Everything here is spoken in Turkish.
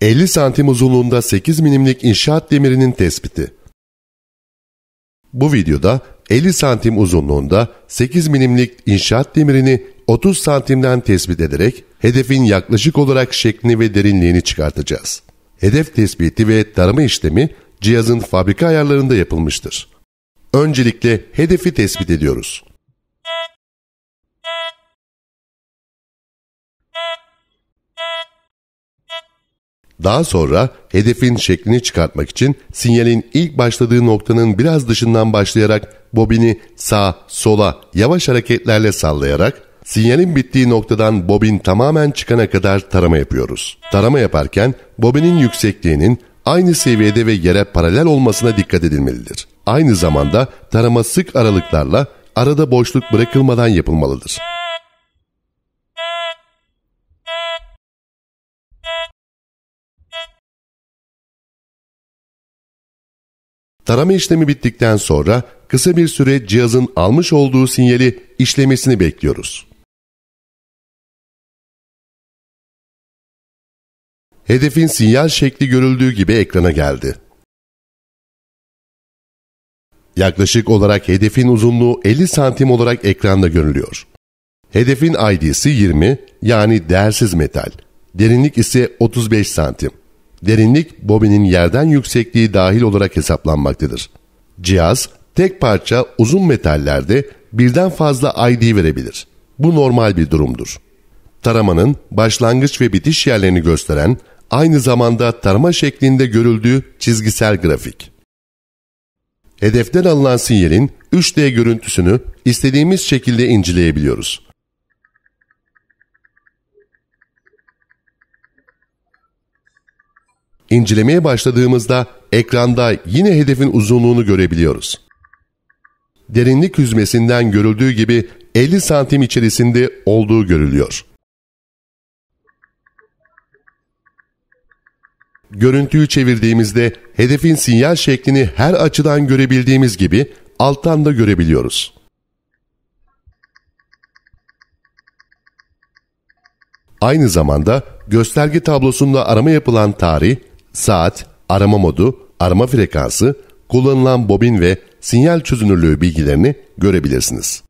50 santim uzunluğunda 8 milimlik inşaat demirinin tespiti. Bu videoda 50 santim uzunluğunda 8 milimlik inşaat demirini 30 santimden tespit ederek hedefin yaklaşık olarak şeklini ve derinliğini çıkartacağız. Hedef tespiti ve tarama işlemi cihazın fabrika ayarlarında yapılmıştır. Öncelikle hedefi tespit ediyoruz. Daha sonra hedefin şeklini çıkartmak için sinyalin ilk başladığı noktanın biraz dışından başlayarak bobini sağ sola yavaş hareketlerle sallayarak sinyalin bittiği noktadan bobin tamamen çıkana kadar tarama yapıyoruz. Tarama yaparken bobinin yüksekliğinin aynı seviyede ve yere paralel olmasına dikkat edilmelidir. Aynı zamanda tarama sık aralıklarla arada boşluk bırakılmadan yapılmalıdır. Tarama işlemi bittikten sonra kısa bir süre cihazın almış olduğu sinyali işlemesini bekliyoruz. Hedefin sinyal şekli görüldüğü gibi ekrana geldi. Yaklaşık olarak hedefin uzunluğu 50 santim olarak ekranda görülüyor. Hedefin ID'si 20 yani değersiz metal, derinlik ise 35 santim. Derinlik bobinin yerden yüksekliği dahil olarak hesaplanmaktadır. Cihaz tek parça uzun metallerde birden fazla ID verebilir. Bu normal bir durumdur. Taramanın başlangıç ve bitiş yerlerini gösteren aynı zamanda tarama şeklinde görüldüğü çizgisel grafik. Hedeften alınan sinyalin 3D görüntüsünü istediğimiz şekilde inceleyebiliyoruz. İncelemeye başladığımızda ekranda yine hedefin uzunluğunu görebiliyoruz. Derinlik hüzmesinden görüldüğü gibi 50 santim içerisinde olduğu görülüyor. Görüntüyü çevirdiğimizde hedefin sinyal şeklini her açıdan görebildiğimiz gibi alttan da görebiliyoruz. Aynı zamanda gösterge tablosunda arama yapılan tarih saat, arama modu, arama frekansı, kullanılan bobin ve sinyal çözünürlüğü bilgilerini görebilirsiniz.